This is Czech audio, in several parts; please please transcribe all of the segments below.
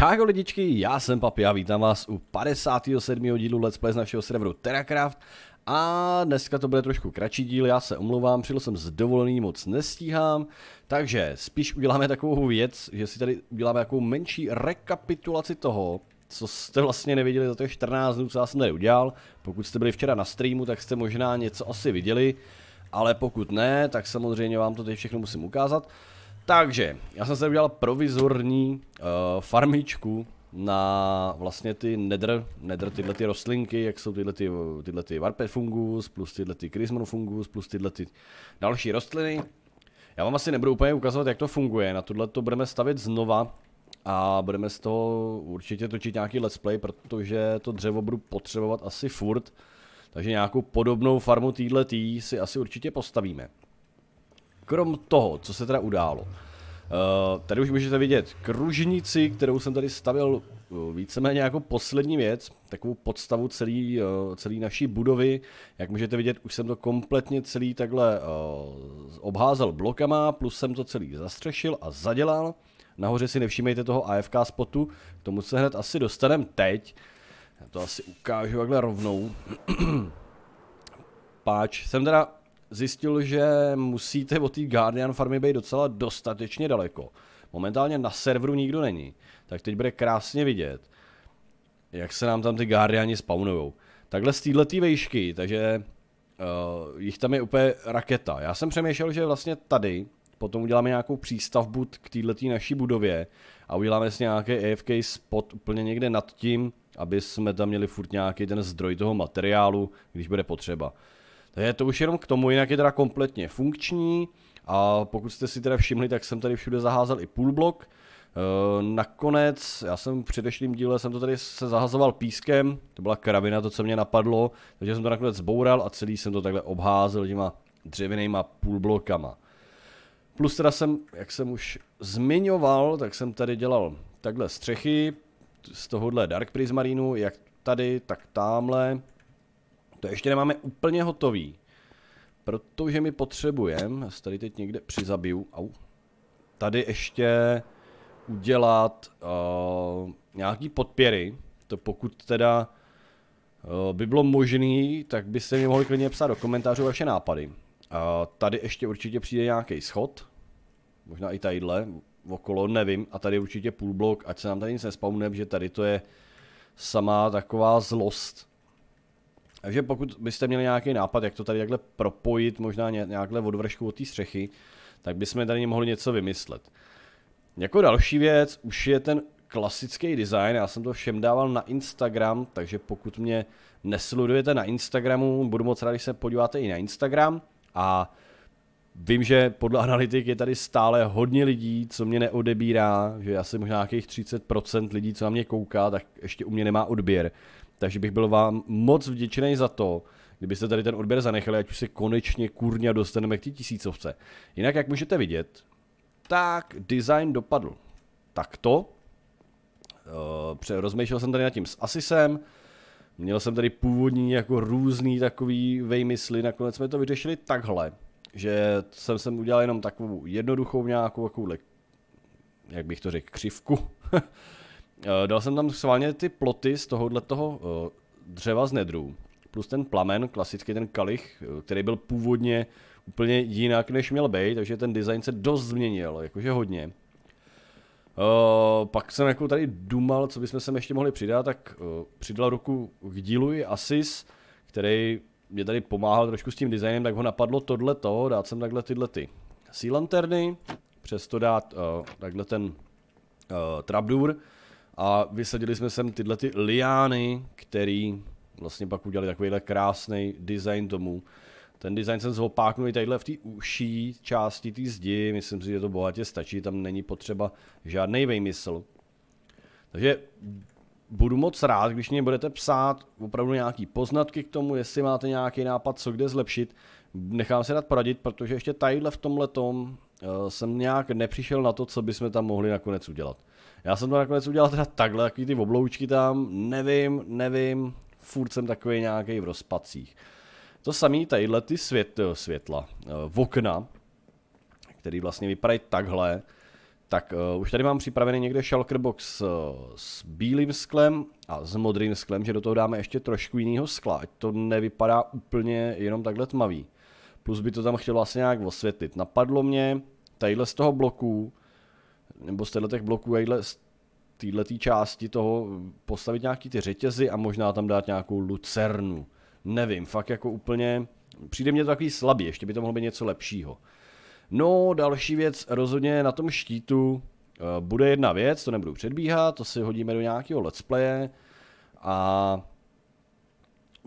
Čáko lidičky, já jsem Papi a vítám vás u 57. dílu Let's Play z našeho serveru TerraCraft a dneska to bude trošku kratší díl, já se omlouvám, přijel jsem z dovolený, moc nestíhám, takže spíš uděláme takovou věc, že si tady uděláme takovou menší rekapitulaci toho, co jste vlastně neviděli za těch 14 dnů, co já jsem tady udělal. Pokud jste byli včera na streamu, tak jste možná něco asi viděli, ale pokud ne, tak samozřejmě vám to teď všechno musím ukázat. Takže, já jsem se udělal provizorní uh, farmičku na vlastně ty nedr, nedr tyhle ty rostlinky, jak jsou tyhle ty, tyhle ty varpe fungus, plus tyhle ty chrysmon fungus, plus tyhle ty další rostliny. Já vám asi nebudu úplně ukazovat, jak to funguje, na tohle to budeme stavět znova a budeme z toho určitě točit nějaký let's play, protože to dřevo budu potřebovat asi furt, takže nějakou podobnou farmu týhle tý si asi určitě postavíme. Krom toho, co se teda událo. Eh, tady už můžete vidět kružnici, kterou jsem tady stavil eh, víceméně jako poslední věc, takovou podstavu celý, eh, celý naší budovy. Jak můžete vidět, už jsem to kompletně celý takhle obházel blokama, plus jsem to celý zastřešil a zadělal. Nahoře si nevšímejte toho AFK spotu, k tomu se hned asi dostaneme teď. Já to asi ukážu takhle rovnou. Páč, jsem teda zjistil, že musíte od té Guardian farmy být docela dostatečně daleko. Momentálně na serveru nikdo není, tak teď bude krásně vidět, jak se nám tam ty Guardiani spawnujou. Takhle z této vejšky, takže uh, jich tam je úplně raketa. Já jsem přemýšlel, že vlastně tady potom uděláme nějakou přístavbu k této naší budově a uděláme si nějaký AFK spot úplně někde nad tím, aby jsme tam měli furt nějaký ten zdroj toho materiálu, když bude potřeba. To je to už jenom k tomu, jinak je teda kompletně funkční a pokud jste si teda všimli, tak jsem tady všude zaházel i půl blok. Eh, nakonec, já jsem v předešlém díle, jsem to tady se zahazoval pískem, to byla kravina, to co mě napadlo, takže jsem to nakonec zboural a celý jsem to takhle obházel těma dřevěnýma půlblokama. Plus teda jsem, jak jsem už zmiňoval, tak jsem tady dělal takhle střechy z tohohle Dark Prismarinu, jak tady, tak tamhle. To ještě nemáme úplně hotový. Protože my potřebujeme, já tady teď někde přizabiju, au, tady ještě udělat uh, nějaký podpěry, to pokud teda uh, by bylo možný, tak byste mi mohli klidně psát do komentářů vaše nápady. Uh, tady ještě určitě přijde nějaký schod, možná i tadyhle, okolo, nevím, a tady určitě půl blok, ať se nám tady nic nespawnuje, že tady to je samá taková zlost, takže pokud byste měli nějaký nápad, jak to tady takhle propojit, možná nějakhle odvršku od té střechy, tak bychom tady mohli něco vymyslet. Jako další věc už je ten klasický design, já jsem to všem dával na Instagram, takže pokud mě nesledujete na Instagramu, budu moc rád, když se podíváte i na Instagram a vím, že podle analytik je tady stále hodně lidí, co mě neodebírá, že asi možná nějakých 30% lidí, co na mě kouká, tak ještě u mě nemá odběr. Takže bych byl vám moc vděčný za to, kdybyste tady ten odběr zanechali, ať už se konečně kurně dostaneme k té tisícovce. Jinak, jak můžete vidět, tak design dopadl takto. Eh, rozmýšlel jsem tady nad tím s Asisem, měl jsem tady původní jako různý takový vejmysly, nakonec jsme to vyřešili takhle, že jsem sem udělal jenom takovou jednoduchou nějakou takovouhle, jak bych to řekl, křivku. Eh, dal jsem tam schválně ty ploty z tohohle toho eh, dřeva z nedrů. Plus ten plamen, klasicky ten kalich, eh, který byl původně úplně jinak, než měl být, takže ten design se dost změnil, jakože hodně. Uh, pak jsem jako tady dumal, co bychom sem ještě mohli přidat, tak uh, přidal ruku k dílu i Asis, který mě tady pomáhal trošku s tím designem, tak ho napadlo tohle toho, dát jsem takhle tyhle ty sea lanterny, přesto dát uh, takhle ten uh, trapdur, a vysadili jsme sem tyhle ty liány, který vlastně pak udělali takovýhle krásný design tomu. Ten design jsem zopáknul i tadyhle v té uší části té zdi, myslím si, že to bohatě stačí, tam není potřeba žádný vejmysl. Takže budu moc rád, když mě budete psát opravdu nějaký poznatky k tomu, jestli máte nějaký nápad, co kde zlepšit. Nechám se dát poradit, protože ještě tadyhle v tom letom eh, jsem nějak nepřišel na to, co bychom tam mohli nakonec udělat. Já jsem to nakonec udělal teda takhle, takový ty obloučky tam, nevím, nevím, furt jsem takový nějaký v rozpacích. To samý tadyhle ty svět, eh, světla, eh, v okna, který vlastně vypadají takhle, tak uh, už tady mám připravený někde shulker box uh, s bílým sklem a s modrým sklem, že do toho dáme ještě trošku jiného skla, ať to nevypadá úplně jenom takhle tmavý. Plus by to tam chtělo vlastně nějak osvětlit. Napadlo mě, tadyhle z toho bloku nebo z těch bloků a z této části toho postavit nějaký ty řetězy a možná tam dát nějakou lucernu. Nevím, fakt jako úplně, přijde mě to takový slabý, ještě by to mohlo být něco lepšího. No, další věc, rozhodně na tom štítu eh, bude jedna věc, to nebudu předbíhat, to si hodíme do nějakého let's playe a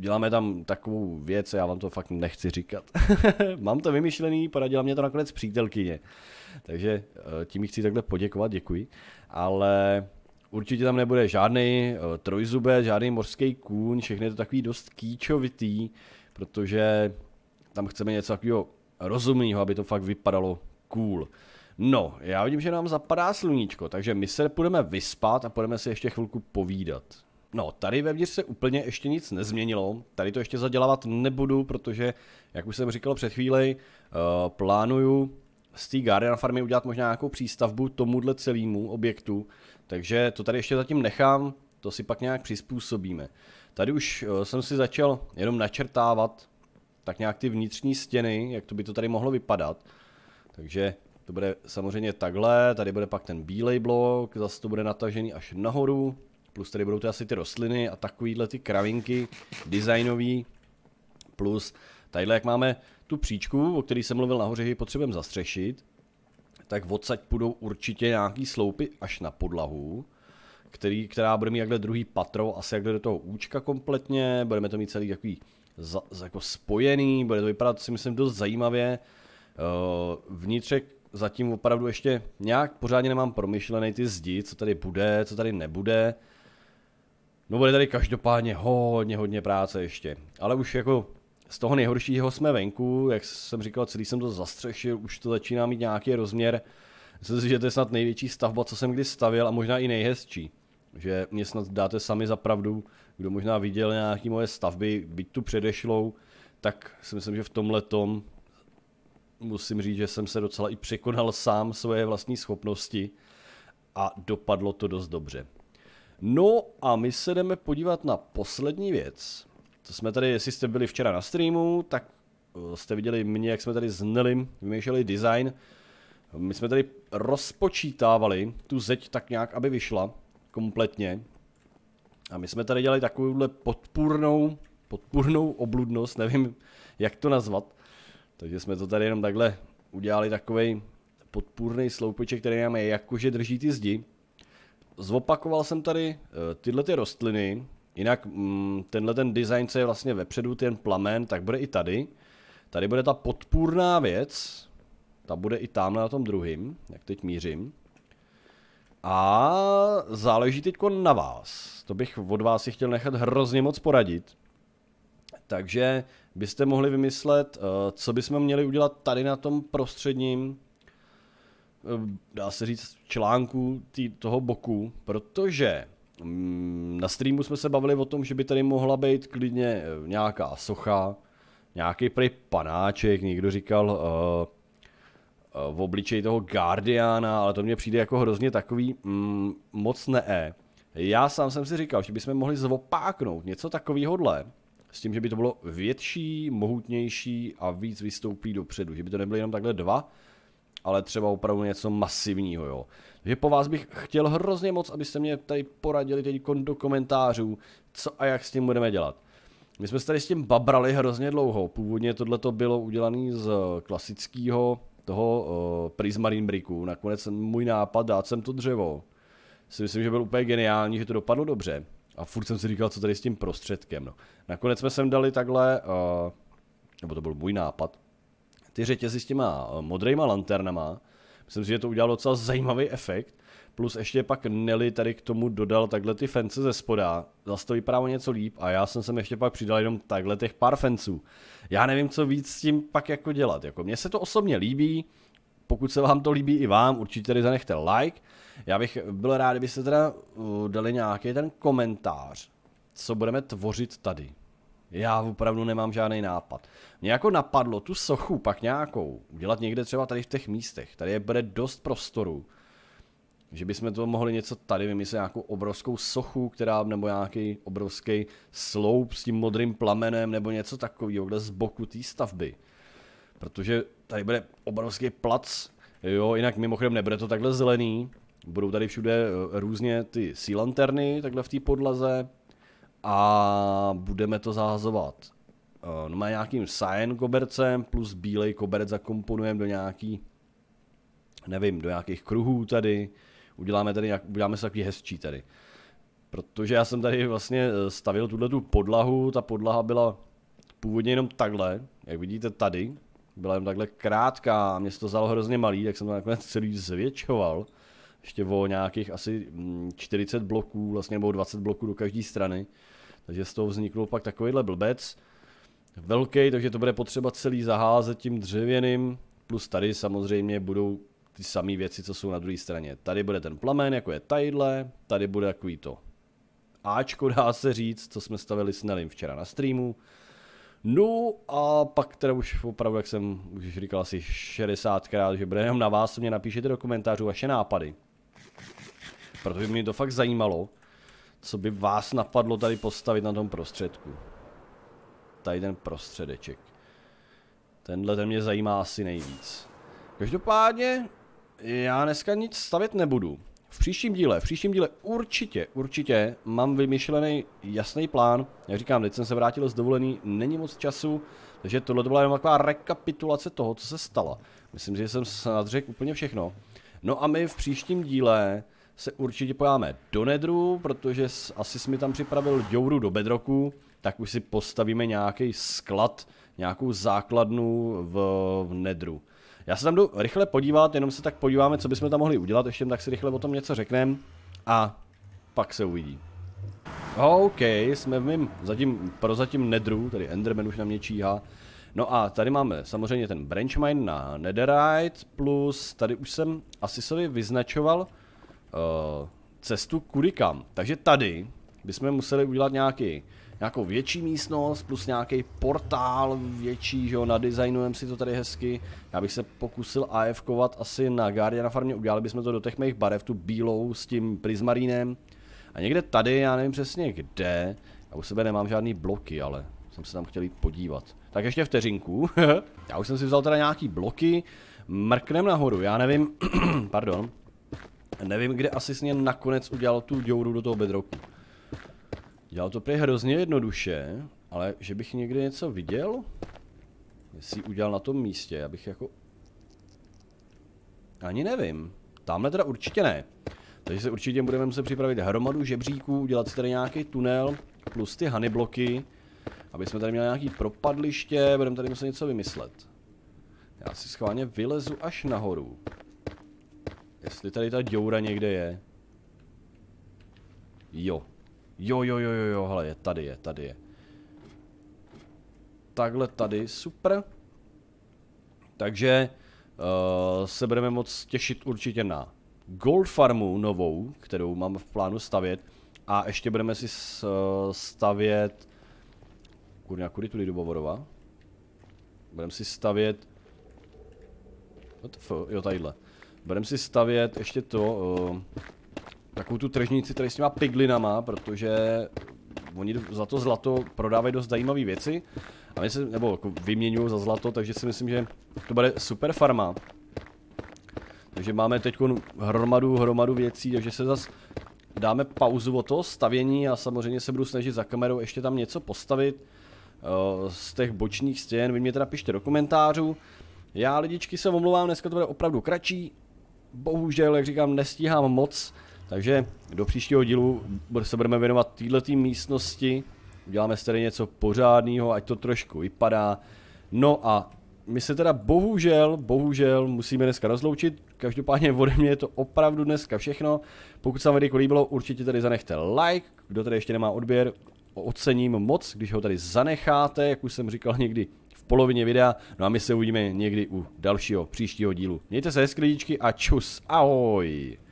uděláme tam takovou věc, já vám to fakt nechci říkat. Mám to vymyšlený, poradila mě to nakonec přítelkyně. Takže eh, tím chci takhle poděkovat, děkuji. Ale určitě tam nebude žádný eh, trojzube, žádný mořský kůň, všechny je to takový dost kýčovitý, protože tam chceme něco takového rozumného, aby to fakt vypadalo cool. No, já vidím, že nám zapadá sluníčko, takže my se půjdeme vyspat a půjdeme si ještě chvilku povídat. No, tady vevnitř se úplně ještě nic nezměnilo, tady to ještě zadělávat nebudu, protože, jak už jsem říkal před chvílí, eh, plánuju z té Guardian farmy udělat možná nějakou přístavbu tomuhle celému objektu, takže to tady ještě zatím nechám, to si pak nějak přizpůsobíme. Tady už eh, jsem si začal jenom načrtávat tak nějak ty vnitřní stěny, jak to by to tady mohlo vypadat, takže to bude samozřejmě takhle, tady bude pak ten bílej blok, zase to bude natažený až nahoru, plus tady budou to asi ty rostliny a takovýhle ty kravinky designový, plus tadyhle, jak máme tu příčku, o který jsem mluvil nahoře, že ji potřebujeme zastřešit, tak odsaď budou určitě nějaký sloupy až na podlahu, který, která bude mít jakhle druhý patro, asi jakhle do toho účka kompletně, budeme to mít celý takový za, jako spojený, bude to vypadat si myslím dost zajímavě. Eh, vnitřek zatím opravdu ještě nějak pořádně nemám promyšlený ty zdi, co tady bude, co tady nebude. No bude tady každopádně hodně, hodně práce ještě. Ale už jako z toho nejhoršího jsme venku, jak jsem říkal, celý jsem to zastřešil, už to začíná mít nějaký rozměr. Myslím si, že to je snad největší stavba, co jsem kdy stavil a možná i nejhezčí. Že mě snad dáte sami za pravdu, kdo možná viděl nějaký moje stavby, byť tu předešlou, tak si myslím, že v tom letom musím říct, že jsem se docela i překonal sám svoje vlastní schopnosti a dopadlo to dost dobře. No a my se jdeme podívat na poslední věc. Co jsme tady, jestli jste byli včera na streamu, tak eh, jste viděli mě, jak jsme tady s Nelim vymýšleli design. My jsme tady rozpočítávali tu zeď tak nějak, aby vyšla kompletně. A my jsme tady dělali takovouhle podpůrnou, podpůrnou obludnost, nevím jak to nazvat. Takže jsme to tady jenom takhle udělali takovej podpůrný sloupeček, který nám je jakože drží ty zdi zopakoval jsem tady eh, tyhle ty rostliny, jinak mm, tenhle ten design, co je vlastně vepředu, ten plamen, tak bude i tady. Tady bude ta podpůrná věc, ta bude i tamhle na tom druhým, jak teď mířím. A záleží teď na vás. To bych od vás si chtěl nechat hrozně moc poradit. Takže byste mohli vymyslet, eh, co bychom měli udělat tady na tom prostředním Eh, dá se říct, článku tý, toho boku, protože mm, na streamu jsme se bavili o tom, že by tady mohla být klidně eh, nějaká socha, nějaký prý panáček, někdo říkal uh, uh, v obličeji toho Guardiana, ale to mně přijde jako hrozně takový mm, moc ne. Já sám jsem si říkal, že bychom mohli zvopáknout něco dle, s tím, že by to bylo větší, mohutnější a víc vystoupí dopředu, že by to nebyly jenom takhle dva, ale třeba opravdu něco masivního, jo. Takže po vás bych chtěl hrozně moc, abyste mě tady poradili teď do komentářů, co a jak s tím budeme dělat. My jsme se tady s tím babrali hrozně dlouho, původně tohle to bylo udělané z klasického toho uh, Prismarine bricku, nakonec můj nápad dát sem to dřevo, si myslím, že byl úplně geniální, že to dopadlo dobře. A furt jsem si říkal, co tady s tím prostředkem. No. Nakonec jsme sem dali takhle, uh, nebo to byl můj nápad, ty řetězy s těma eh, modrýma lanternama. Myslím si, že to udělalo docela zajímavý efekt. Plus ještě pak Nelly tady k tomu dodal takhle ty fence ze spoda. Zase to vypadá něco líp a já jsem sem ještě pak přidal jenom takhle těch pár fenců. Já nevím, co víc s tím pak jako dělat. Jako mně se to osobně líbí, pokud se vám to líbí i vám, určitě tady zanechte like. Já bych byl rád, kdybyste teda eh, dali nějaký ten komentář, co budeme tvořit tady. Já opravdu nemám žádný nápad. Mě jako napadlo tu sochu pak nějakou udělat někde třeba tady v těch místech. Tady je bude dost prostoru. Že bychom to mohli něco tady vymyslet, nějakou obrovskou sochu, která, nebo nějaký obrovský sloup s tím modrým plamenem, nebo něco takového, kde z boku té stavby. Protože tady bude obrovský plac, jo, jinak mimochodem nebude to takhle zelený. Budou tady všude eh, různě ty sílanterny, takhle v té podlaze, a budeme to zahazovat eh, no má nějakým cyan kobercem plus bílej koberec zakomponujeme do nějaký, nevím, do nějakých kruhů tady, uděláme tady nějak, uděláme se takový hezčí tady. Protože já jsem tady vlastně eh, stavil tuhle tu podlahu, ta podlaha byla původně jenom takhle, jak vidíte tady, byla jen takhle krátká, mě se to zalo hrozně malý, tak jsem to nakonec celý zvětšoval ještě o nějakých asi 40 mm, bloků, vlastně nebo 20 bloků do každé strany. Takže z toho vznikl pak takovýhle blbec. Velký, takže to bude potřeba celý zaházet tím dřevěným. Plus tady samozřejmě budou ty samé věci, co jsou na druhé straně. Tady bude ten plamen, jako je tadyhle, tady bude takový to Ačko, dá se říct, co jsme stavili s Nelim včera na streamu. No a pak teda už opravdu, jak jsem už říkal asi 60krát, že bude jenom na vás, mě napíšete do komentářů vaše nápady. Protože mě to fakt zajímalo, co by vás napadlo tady postavit na tom prostředku. Tady ten prostředeček. Tenhle ten mě zajímá asi nejvíc. Každopádně, já dneska nic stavět nebudu. V příštím díle, v příštím díle určitě, určitě mám vymyšlený jasný plán. Jak říkám, teď jsem se vrátil z dovolený, není moc času, takže tohle to byla jenom taková rekapitulace toho, co se stalo. Myslím, že jsem snad řekl úplně všechno. No a my v příštím díle se určitě pojáme do nedru, protože asi jsi mi tam připravil děuru do bedroku, tak už si postavíme nějaký sklad, nějakou základnu v, v nedru. Já se tam jdu rychle podívat, jenom se tak podíváme, co bychom tam mohli udělat, ještě tak si rychle o tom něco řekneme a pak se uvidí. OK, jsme v mým zatím, prozatím nedru, tedy Enderman už na mě číhá. No a tady máme samozřejmě ten branch mine na Netherite, plus tady už jsem Asisovi vyznačoval uh, cestu kudy kam. Takže tady bychom museli udělat nějaký, nějakou větší místnost plus nějaký portál větší, že jo, nadizajnujeme si to tady hezky. Já bych se pokusil af asi na Guardian na farmě, udělali bychom to do těch mých barev, tu bílou s tím prismarínem. A někde tady, já nevím přesně kde, já u sebe nemám žádný bloky, ale jsem se tam chtěl jít podívat. Tak ještě vteřinku. já už jsem si vzal teda nějaký bloky. Mrknem nahoru, já nevím, pardon, Nevím, kde asi mě nakonec udělal tu děuru do toho bedroku. Dělal to prý hrozně jednoduše, ale že bych někde něco viděl, jestli udělal na tom místě, abych jako... Ani nevím. Tamhle teda určitě ne. Takže se určitě budeme muset připravit hromadu žebříků, udělat si tady nějaký tunel, plus ty bloky, aby jsme tady měli nějaký propadliště, budeme tady muset něco vymyslet. Já si schválně vylezu až nahoru. Jestli tady ta děura někde je. Jo. Jo, jo, jo, jo, jo, hele, je, tady je, tady je. Takhle tady, super. Takže uh, se budeme moc těšit určitě na Gold Farmu novou, kterou mám v plánu stavět. A ještě budeme si eh, stavět... Kurňa, kudy tu do Bovorova? Budeme si stavět... What the fuck? Jo, tadyhle. Budeme si stavět ještě to, uh, takovou tu tržnici tady s těma piglinama, protože oni za to zlato prodávají dost zajímavé věci. A my se, nebo jako vyměňují za zlato, takže si myslím, že to bude super farma. Takže máme teď hromadu, hromadu věcí, takže se zase dáme pauzu o toho stavění a samozřejmě se budu snažit za kamerou ještě tam něco postavit eh, z těch bočních stěn. Vy mě teda pište do komentářů. Já lidičky se omlouvám, dneska to bude opravdu kratší, bohužel, jak říkám, nestíhám moc, takže do příštího dílu se budeme věnovat této místnosti. Uděláme si tady něco pořádného, ať to trošku vypadá. No a my se teda bohužel, bohužel musíme dneska rozloučit. Každopádně ode mě je to opravdu dneska všechno. Pokud se vám video líbilo, určitě tady zanechte like. Kdo tady ještě nemá odběr, ocením moc, když ho tady zanecháte, jak už jsem říkal někdy polovině videa. No a my se uvidíme někdy u dalšího příštího dílu. Mějte se hezky lidičky a čus, ahoj!